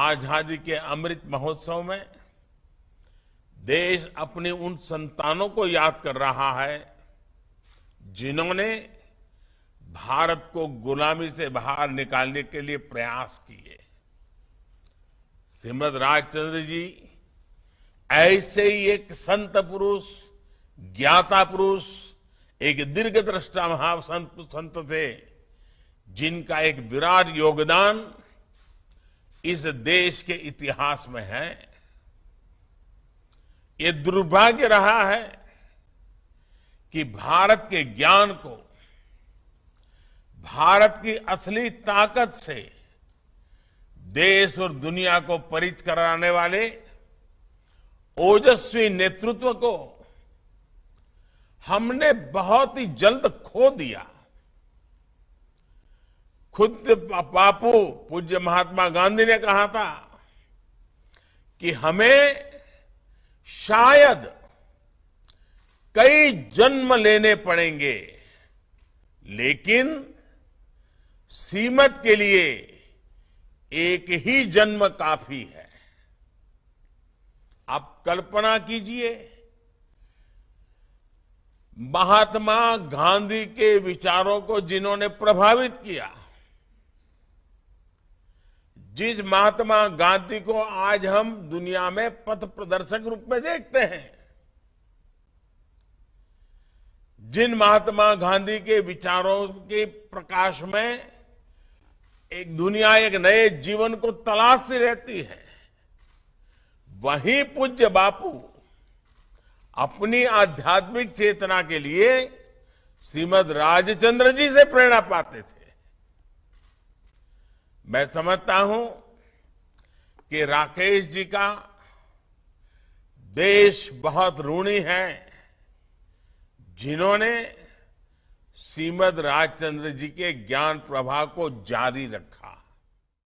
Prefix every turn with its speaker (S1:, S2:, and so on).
S1: आजादी के अमृत महोत्सव में देश अपने उन संतानों को याद कर रहा है जिन्होंने भारत को गुलामी से बाहर निकालने के लिए प्रयास किए श्रीमद राजचंद्र जी ऐसे ही एक संत पुरुष ज्ञाता पुरुष एक दीर्घ दृष्टा महासंत संत थे जिनका एक विराट योगदान इस देश के इतिहास में है ये दुर्भाग्य रहा है कि भारत के ज्ञान को भारत की असली ताकत से देश और दुनिया को परित कराने वाले ओजस्वी नेतृत्व को हमने बहुत ही जल्द खो दिया खुद बापू पूज्य महात्मा गांधी ने कहा था कि हमें शायद कई जन्म लेने पड़ेंगे लेकिन सीमत के लिए एक ही जन्म काफी है आप कल्पना कीजिए महात्मा गांधी के विचारों को जिन्होंने प्रभावित किया जिस महात्मा गांधी को आज हम दुनिया में पथ प्रदर्शक रूप में देखते हैं जिन महात्मा गांधी के विचारों के प्रकाश में एक दुनिया एक नए जीवन को तलाशती रहती है वही पूज्य बापू अपनी आध्यात्मिक चेतना के लिए श्रीमद राजचंद्र जी से प्रेरणा पाते थे मैं समझता हूं कि राकेश जी का देश बहुत ऋणी है जिन्होंने श्रीमद राजचंद्र जी के ज्ञान प्रभाव को जारी रखा